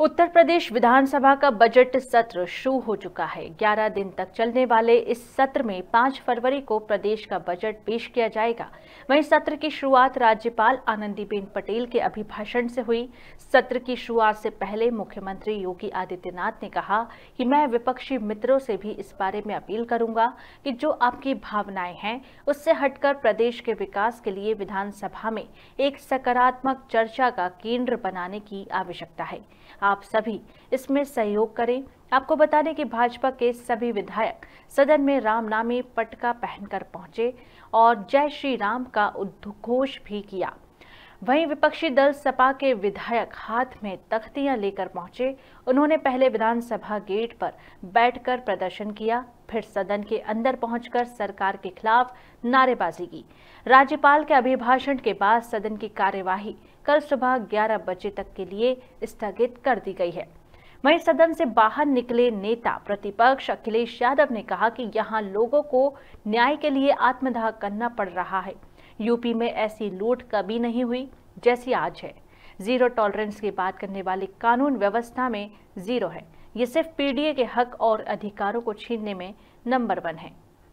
उत्तर प्रदेश विधानसभा का बजट सत्र शुरू हो चुका है 11 दिन तक चलने वाले इस सत्र में 5 फरवरी को प्रदेश का बजट पेश किया जाएगा वहीं सत्र की शुरुआत राज्यपाल आनंदीबेन पटेल के अभिभाषण से हुई सत्र की शुरुआत से पहले मुख्यमंत्री योगी आदित्यनाथ ने कहा कि मैं विपक्षी मित्रों से भी इस बारे में अपील करूंगा कि जो आपकी भावनाएं हैं उससे हटकर प्रदेश के विकास के लिए विधानसभा में एक सकारात्मक चर्चा का केंद्र बनाने की आवश्यकता है आप सभी इसमें सहयोग करें आपको बता दें कि भाजपा के सभी विधायक सदन में रामनामी पटका पहनकर पहुंचे और जय श्री राम का उद्घोष भी किया वहीं विपक्षी दल सपा के विधायक हाथ में तख्तियां लेकर पहुंचे उन्होंने पहले विधानसभा गेट पर बैठकर प्रदर्शन किया फिर सदन के अंदर पहुंचकर सरकार के खिलाफ नारेबाजी की राज्यपाल के अभिभाषण के बाद सदन की कार्यवाही कल सुबह 11 बजे तक के लिए स्थगित कर दी गई है वहीं सदन से बाहर निकले नेता प्रतिपक्ष अखिलेश यादव ने कहा कि यहां लोगों को न्याय के लिए आत्मदाह करना पड़ रहा है यूपी में ऐसी लूट कभी नहीं हुई जैसी आज है जीरो टॉलरेंस की बात करने वाली कानून व्यवस्था में जीरो है ये सिर्फ पीडीए के हक और अधिकारों को छीनने में नंबर वन है